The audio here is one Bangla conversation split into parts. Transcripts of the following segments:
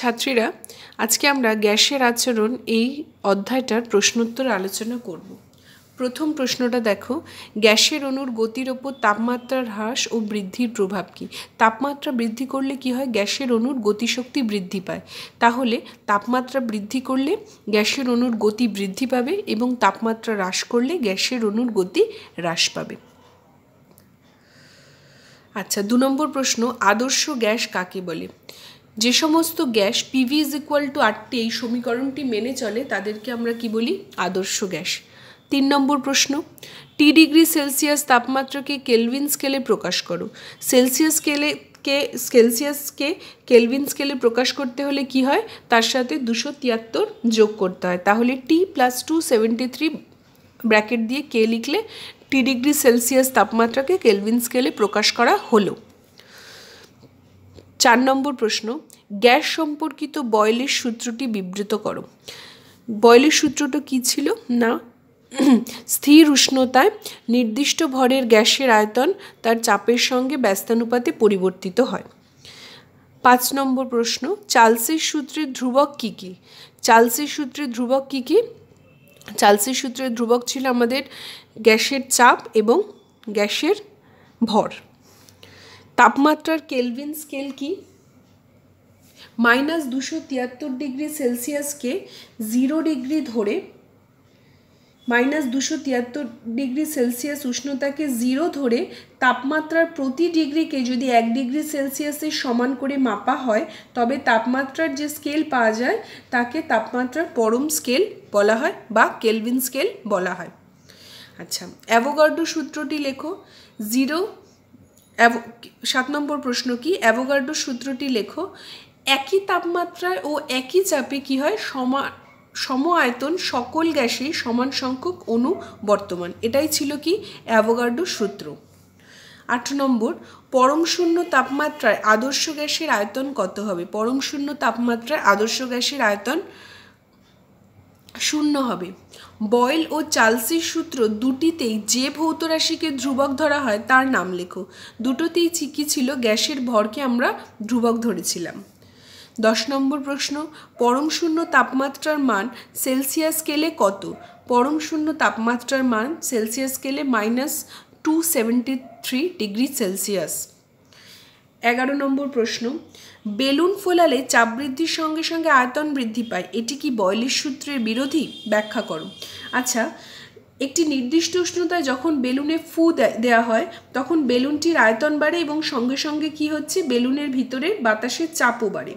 ছাত্রীরা আজকে আমরা গ্যাসের আচরণ এই অধ্যায়টার প্রশ্নোত্তর আলোচনা করব প্রথম প্রশ্নটা দেখো গ্যাসের অণুর গতির ওপর তাপমাত্রার হ্রাস ও বৃদ্ধির প্রভাব কি তাপমাত্রা বৃদ্ধি করলে কি হয় গ্যাসের অণুর গতিশক্তি বৃদ্ধি পায় তাহলে তাপমাত্রা বৃদ্ধি করলে গ্যাসের অণুর গতি বৃদ্ধি পাবে এবং তাপমাত্রা হ্রাস করলে গ্যাসের অণুর গতি হ্রাস পাবে আচ্ছা দু নম্বর প্রশ্ন আদর্শ গ্যাস কাকে বলে যে সমস্ত gas PV is equal to আটটি এই সমীকরণটি মেনে চলে তাদেরকে আমরা কি বলি আদর্শ গ্যাস তিন নম্বর প্রশ্ন টি ডিগ্রি সেলসিয়াস তাপমাত্রাকে কেলভিন স্কেলে প্রকাশ করো সেলসিয়াস স্কেলে কে সেলসিয়াসকে কেলভিন স্কেলে প্রকাশ করতে হলে কি হয় তার সাথে দুশো তিয়াত্তর যোগ করতে হয় তাহলে T plus two seventy three bracket দিয়ে কে লিখলে টি ডিগ্রি সেলসিয়াস তাপমাত্রাকে কেলভিন স্কেলে প্রকাশ করা হলো চার নম্বর প্রশ্ন গ্যাস সম্পর্কিত বয়লের সূত্রটি বিবৃত করো বয়লের সূত্রটা কী ছিল না স্থির উষ্ণতায় নির্দিষ্ট ভরের গ্যাসের আয়তন তার চাপের সঙ্গে ব্যস্তানুপাতে পরিবর্তিত হয় পাঁচ নম্বর প্রশ্ন চালসের সূত্রের ধ্রুবক কী কী চালসের সূত্রের ধ্রুবক কী কী চালসের সূত্রের ধ্রুবক ছিল আমাদের গ্যাসের চাপ এবং গ্যাসের ভর তাপমাত্রার কেলভিন স্কেল কি মাইনাস দুশো তিয়াত্তর ডিগ্রি সেলসিয়াসকে জিরো ডিগ্রি ধরে মাইনাস দুশো তিয়াত্তর ডিগ্রি সেলসিয়াস উষ্ণতাকে জিরো ধরে তাপমাত্রার প্রতি ডিগ্রিকে যদি এক ডিগ্রি সেলসিয়াসের সমান করে মাপা হয় তবে তাপমাত্রার যে স্কেল পাওয়া যায় তাকে তাপমাত্রার পরম স্কেল বলা হয় বা কেলভিন স্কেল বলা হয় আচ্ছা অ্যাভোগার্ডো সূত্রটি লেখো জিরো সাত নম্বর প্রশ্ন কি অ্যাভোগার্ডো সূত্রটি লেখো একই তাপমাত্রায় ও একই চাপে কি হয় সমা সম আয়তন সকল গ্যাসেই সমান সংখ্যক অণু বর্তমান এটাই ছিল কি অ্যাভোগার্ডো সূত্র আট নম্বর পরম শূন্য তাপমাত্রায় আদর্শ গ্যাসের আয়তন কত হবে পরম শূন্য তাপমাত্রায় আদর্শ গ্যাসের আয়তন শূন্য হবে বয়েল ও চালসির সূত্র দুটিতেই যে ভৌত রাশিকে ধ্রুবক ধরা হয় তার নাম লেখো দুটোতেই চিকি ছিল গ্যাসের ভরকে আমরা ধ্রুবক ধরেছিলাম দশ নম্বর প্রশ্ন পরম শূন্য তাপমাত্রার মান সেলসিয়াস স্কেলে কত পরম শূন্য তাপমাত্রার মান সেলসিয়াস স্কেলে minus two seventy three degree Celsius এগারো নম্বর প্রশ্ন বেলুন ফোলালে চাপ বৃদ্ধির সঙ্গে সঙ্গে আয়তন বৃদ্ধি পায় এটি কি বয়লিশ সূত্রের বিরোধী ব্যাখ্যা করো আচ্ছা একটি নির্দিষ্ট উষ্ণতায় যখন বেলুনে ফু দেওয়া হয় তখন বেলুনটির আয়তন বাড়ে এবং সঙ্গে সঙ্গে কি হচ্ছে বেলুনের ভিতরে বাতাসের চাপও বাড়ে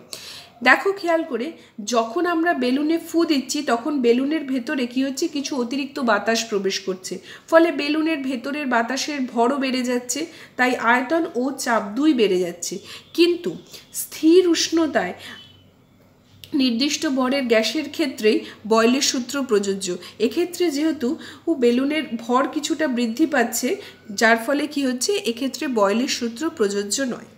দেখো খেয়াল করে যখন আমরা বেলুনে ফু দিচ্ছি তখন বেলুনের ভেতরে কী হচ্ছে কিছু অতিরিক্ত বাতাস প্রবেশ করছে ফলে বেলুনের ভেতরের বাতাসের ভরও বেড়ে যাচ্ছে তাই আয়তন ও চাপ দুই বেড়ে যাচ্ছে কিন্তু স্থির উষ্ণতায় নির্দিষ্ট ভরের গ্যাসের ক্ষেত্রেই বয়লের সূত্র প্রযোজ্য এক্ষেত্রে যেহেতু ও বেলুনের ভর কিছুটা বৃদ্ধি পাচ্ছে যার ফলে কি হচ্ছে এক্ষেত্রে বয়লের সূত্র প্রযোজ্য নয়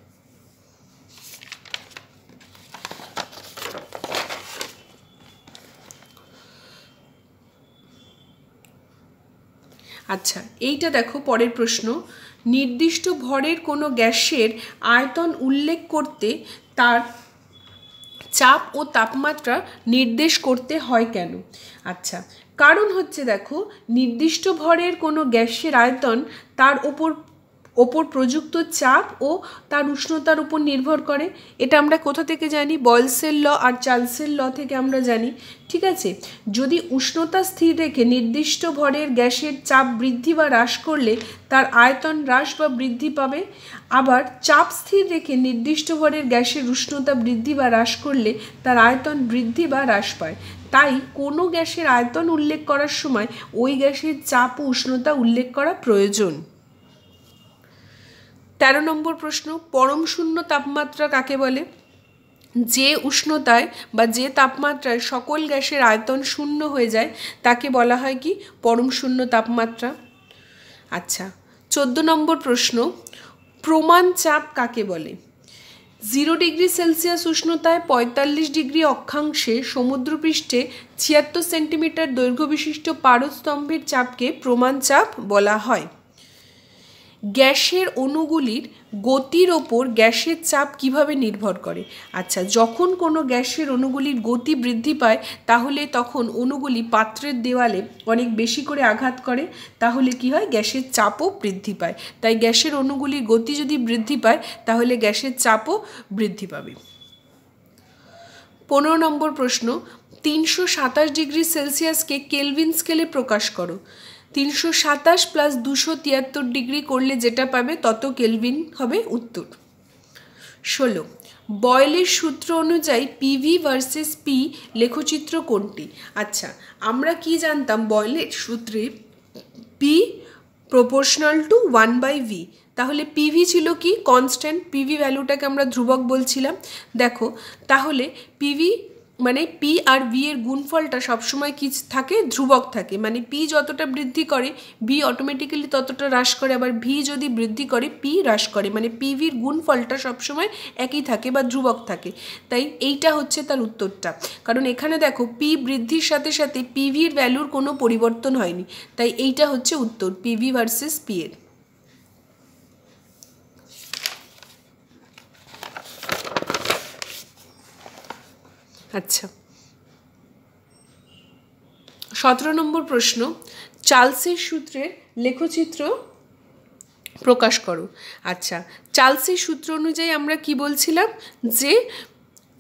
আচ্ছা এইটা দেখো পরের প্রশ্ন নির্দিষ্ট ভরের কোনো গ্যাসের আয়তন উল্লেখ করতে তার চাপ ও তাপমাত্রা নির্দেশ করতে হয় কেন আচ্ছা কারণ হচ্ছে দেখো নির্দিষ্ট ভরের কোনো গ্যাসের আয়তন তার ওপর ওপর প্রযুক্ত চাপ ও তার উষ্ণতার উপর নির্ভর করে এটা আমরা কোথা থেকে জানি বয়সের ল আর চালসের ল থেকে আমরা জানি ঠিক আছে যদি উষ্ণতা স্থির রেখে নির্দিষ্ট ভরের গ্যাসের চাপ বৃদ্ধি বা হ্রাস করলে তার আয়তন হ্রাস বা বৃদ্ধি পাবে আবার চাপ স্থির রেখে নির্দিষ্ট ভরের গ্যাসের উষ্ণতা বৃদ্ধি বা হ্রাস করলে তার আয়তন বৃদ্ধি বা হ্রাস পায় তাই কোনো গ্যাসের আয়তন উল্লেখ করার সময় ওই গ্যাসের চাপ ও উষ্ণতা উল্লেখ করা প্রয়োজন তেরো নম্বর প্রশ্ন পরম শূন্য তাপমাত্রা কাকে বলে যে উষ্ণতায় বা যে তাপমাত্রায় সকল গ্যাসের আয়তন শূন্য হয়ে যায় তাকে বলা হয় কি পরম শূন্য তাপমাত্রা আচ্ছা চোদ্দ নম্বর প্রশ্ন প্রমাণ চাপ কাকে বলে জিরো ডিগ্রি সেলসিয়াস উষ্ণতায় পঁয়তাল্লিশ ডিগ্রি অক্ষাংশে সমুদ্রপৃষ্ঠে ছিয়াত্তর সেন্টিমিটার দৈর্ঘ্য বিশিষ্ট পারদ চাপকে প্রমাণ চাপ বলা হয় গ্যাসের অণুগুলির গতির ওপর গ্যাসের চাপ কিভাবে নির্ভর করে আচ্ছা যখন কোনো গ্যাসের অণুগুলির গতি বৃদ্ধি পায় তাহলে তখন অণুগুলি পাত্রের দেওয়ালে অনেক বেশি করে আঘাত করে তাহলে কি হয় গ্যাসের চাপও বৃদ্ধি পায় তাই গ্যাসের অণুগুলির গতি যদি বৃদ্ধি পায় তাহলে গ্যাসের চাপও বৃদ্ধি পাবে পনেরো নম্বর প্রশ্ন তিনশো সাতাশ ডিগ্রি সেলসিয়াসকে কেলভিন স্কেলে প্রকাশ করো তিনশো সাতাশ প্লাস দুশো তিয়াত্তর ডিগ্রি করলে যেটা পাবে তত কেলভিন হবে উত্তর ষোলো বয়েলের সূত্র অনুযায়ী পিভি ভার্সেস পি লেখচিত্র কোনটি আচ্ছা আমরা কি জানতাম বয়েলের সূত্রে P proportional to one by V তাহলে পিভি ছিল কি কনস্ট্যান্ট পিভি ভ্যালুটাকে আমরা ধ্রুবক বলছিলাম দেখো তাহলে পিভি মানে পি আর ভি এর গুণফলটা সবসময় কি থাকে ধ্রুবক থাকে মানে পি যতটা বৃদ্ধি করে ভি অটোমেটিক্যালি ততটা হ্রাস করে আবার ভি যদি বৃদ্ধি করে পি হ্রাস করে মানে পি ভির গুণফলটা সবসময় একই থাকে বা ধ্রুবক থাকে তাই এইটা হচ্ছে তার উত্তরটা কারণ এখানে দেখো পি বৃদ্ধির সাথে সাথে পি ভির ভ্যালুর কোনো পরিবর্তন হয়নি তাই এইটা হচ্ছে উত্তর পি ভি ভার্সেস পি এর আচ্ছা সতেরো নম্বর প্রশ্ন চার্লসের সূত্রের লেখচিত্র প্রকাশ করো আচ্ছা চার্লসের সূত্র অনুযায়ী আমরা কি বলছিলাম যে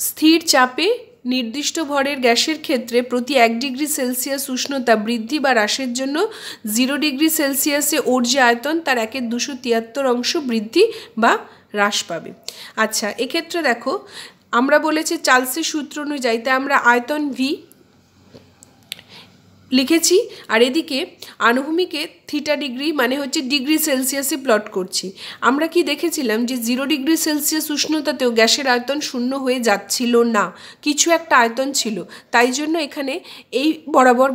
স্থির চাপে নির্দিষ্ট ভরের গ্যাসের ক্ষেত্রে প্রতি এক ডিগ্রি সেলসিয়াস উষ্ণতা বৃদ্ধি বা হ্রাসের জন্য জিরো ডিগ্রি সেলসিয়াসে ওর যে আয়তন তার একের দুশো তিয়াত্তর অংশ বৃদ্ধি বা হ্রাস পাবে আচ্ছা এক্ষেত্রে দেখো আমরা বলেছি চার্লসের সূত্র অনুযায়ী তাই আমরা আয়তন ভি লিখেছি আর এদিকে আনুভূমিকে থিটা ডিগ্রি মানে হচ্ছে ডিগ্রি সেলসিয়াসে প্লট করছি আমরা কি দেখেছিলাম যে জিরো ডিগ্রি সেলসিয়াস উষ্ণতাতেও গ্যাসের আয়তন শূন্য হয়ে যাচ্ছিল না কিছু একটা আয়তন ছিল তাই জন্য এখানে এই বরাবর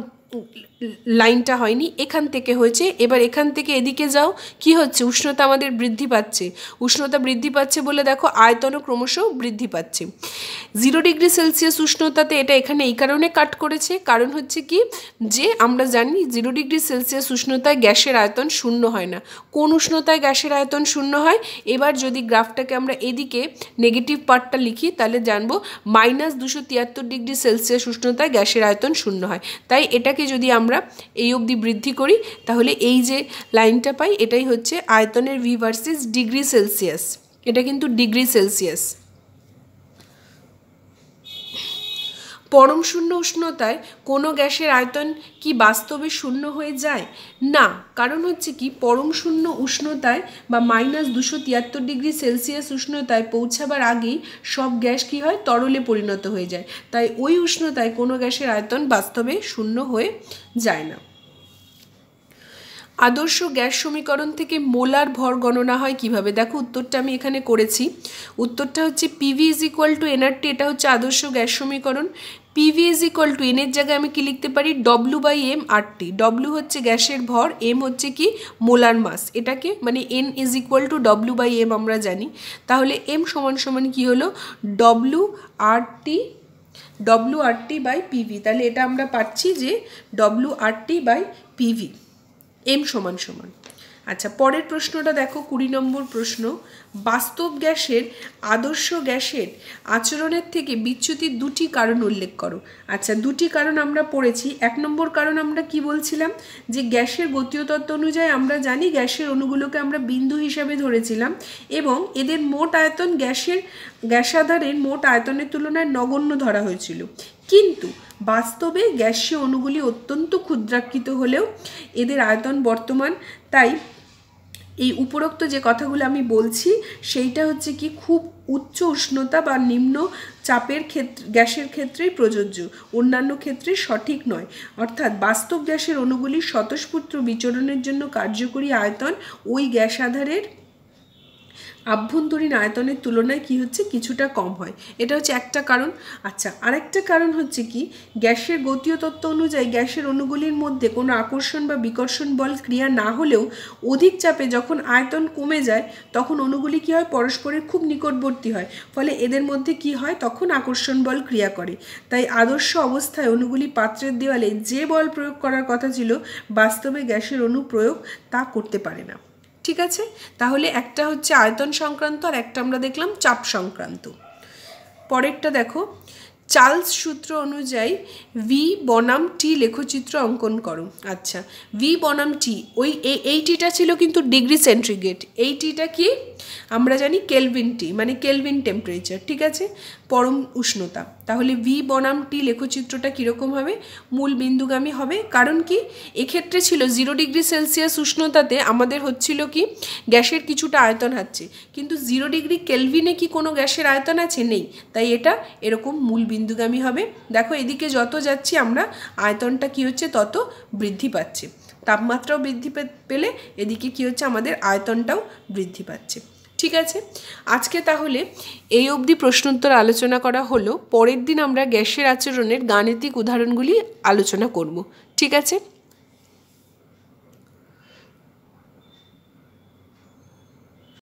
লাইনটা হয়নি এখান থেকে হয়েছে এবার এখান থেকে এদিকে যাও কি হচ্ছে উষ্ণতা আমাদের বৃদ্ধি পাচ্ছে উষ্ণতা বৃদ্ধি পাচ্ছে বলে দেখো আয়তনও ক্রমশ বৃদ্ধি পাচ্ছে জিরো ডিগ্রি সেলসিয়াস উষ্ণতাতে এটা এখানে এই কারণে কাট করেছে কারণ হচ্ছে কি যে আমরা জানি জিরো ডিগ্রি সেলসিয়াস উষ্ণতায় গ্যাসের আয়তন শূন্য হয় না কোন উষ্ণতায় গ্যাসের আয়তন শূন্য হয় এবার যদি গ্রাফটাকে আমরা এদিকে নেগেটিভ পার্টটা লিখি তাহলে জানবো মাইনাস দুশো তিয়াত্তর ডিগ্রি সেলসিয়াস উষ্ণতায় গ্যাসের আয়তন শূন্য হয় তাই এটাকে যদি আমরা আমরা এই অবধি বৃদ্ধি করি তাহলে এই যে লাইনটা পাই এটাই হচ্ছে আয়তনের ভি ভার্সেস ডিগ্রি সেলসিয়াস এটা কিন্তু ডিগ্রি সেলসিয়াস পরম শূন্য উষ্ণতায় কোনো গ্যাসের আয়তন কি বাস্তবে শূন্য হয়ে যায় না কারণ হচ্ছে কি পরম শূন্য উষ্ণতায় বা মাইনাস দুশো তিয়াত্তর ডিগ্রি সেলসিয়াস উষ্ণতায় পৌঁছাবার আগেই সব গ্যাস কি হয় তরলে পরিণত হয়ে যায় তাই ওই উষ্ণতায় কোনো গ্যাসের আয়তন বাস্তবে শূন্য হয়ে যায় না আদর্শ গ্যাস সমীকরণ থেকে মোলার ভর গণনা হয় কিভাবে দেখো উত্তরটা আমি এখানে করেছি উত্তরটা হচ্ছে PV is equal to NRT এটা হচ্ছে আদর্শ গ্যাস সমীকরণ পিভি ইজ ইকুয়াল টু এনের জায়গায় আমি কি লিখতে পারি W by M RT W হচ্ছে গ্যাসের ভর এম হচ্ছে কি মোলার মাস এটাকে মানে N is equal to W by M আমরা জানি তাহলে এম সমান সমান কী হলো W RT W RT by PV তাহলে এটা আমরা পাচ্ছি যে W RT by PV M সমান সমান আচ্ছা পরের প্রশ্নটা দেখো কুড়ি নম্বর প্রশ্ন বাস্তব গ্যাসের আদর্শ গ্যাসের আচরণের থেকে বিচ্যুতির দুটি কারণ উল্লেখ করো আচ্ছা দুটি কারণ আমরা পড়েছি এক নম্বর কারণ আমরা কি বলছিলাম যে গ্যাসের গতীয় তত্ত্ব অনুযায়ী আমরা জানি গ্যাসের অণুগুলোকে আমরা বিন্দু হিসাবে ধরেছিলাম এবং এদের মোট আয়তন গ্যাসের গ্যাসাধারের মোট আয়তনের তুলনায় নগণ্য ধরা হয়েছিল কিন্তু বাস্তবে গ্যাসীয় অণুগুলি অত্যন্ত ক্ষুদ্রাকৃত হলেও এদের আয়তন বর্তমান তাই এই উপরোক্ত যে কথাগুলো আমি বলছি সেইটা হচ্ছে কি খুব উচ্চ উষ্ণতা বা নিম্ন চাপের ক্ষেত্রে গ্যাসের ক্ষেত্রেই প্রযোজ্য অন্যান্য ক্ষেত্রে সঠিক নয় অর্থাৎ বাস্তব গ্যাসের অণুগুলি স্বতঃস্ফূর্ত বিচরণের জন্য কার্যকরী আয়তন ওই গ্যাস আধারের আভ্যন্তরীণ আয়তনের তুলনায় কি হচ্ছে কিছুটা কম হয় এটা হচ্ছে একটা কারণ আচ্ছা আরেকটা কারণ হচ্ছে কি গ্যাসের গতীয় তত্ত্ব অনুযায়ী গ্যাসের অণুগুলির মধ্যে কোনো আকর্ষণ বা বিকর্ষণ বল ক্রিয়া না হলেও অধিক চাপে যখন আয়তন কমে যায় তখন অণুগুলি কি হয় পরস্পরের খুব নিকটবর্তী হয় ফলে এদের মধ্যে কি হয় তখন আকর্ষণ বল ক্রিয়া করে তাই আদর্শ অবস্থায় অণুগুলি পাত্রের দেওয়ালে যে বল প্রয়োগ করার কথা ছিল বাস্তবে গ্যাসের অণু প্রয়োগ তা করতে পারে না ঠিক আছে তাহলে একটা হচ্ছে আয়তন সংক্রান্ত আর একটা আমরা দেখলাম চাপ সংক্রান্ত পরেরটা দেখো চার্লস সূত্র অনুযায়ী ভি বনাম টি লেখচিত্র অঙ্কন করো আচ্ছা ভি বনাম টি ওই এই টিটা ছিল কিন্তু ডিগ্রি সেন্ট্রিগেট এই টিটা কি আমরা জানি কেলভিন টি মানে কেলভিন টেম্পারেচার ঠিক আছে পরম উষ্ণতা তাহলে ভি বনাম টি লেখচিত্রটা কীরকম হবে মূল বিন্দুগামী হবে কারণ কি এক্ষেত্রে ছিল জিরো ডিগ্রি সেলসিয়াস উষ্ণতাতে আমাদের হচ্ছিল কি গ্যাসের কিছুটা আয়তন হচ্ছে কিন্তু জিরো ডিগ্রি কেলভিনে কি কোনো গ্যাসের আয়তন আছে নেই তাই এটা এরকম মূল বিন্দুগামী হবে দেখো এদিকে যত যাচ্ছি আমরা আয়তনটা কি হচ্ছে তত বৃদ্ধি পাচ্ছে তাপমাত্রাও বৃদ্ধি পেলে এদিকে কি হচ্ছে আমাদের আয়তনটাও বৃদ্ধি পাচ্ছে ঠিক আছে আজকে তাহলে এই অবধি প্রশ্নোত্তর আলোচনা করা হলো পরের দিন আমরা গ্যাসের আচরণের গাণিতিক উদাহরণগুলি আলোচনা করব ঠিক আছে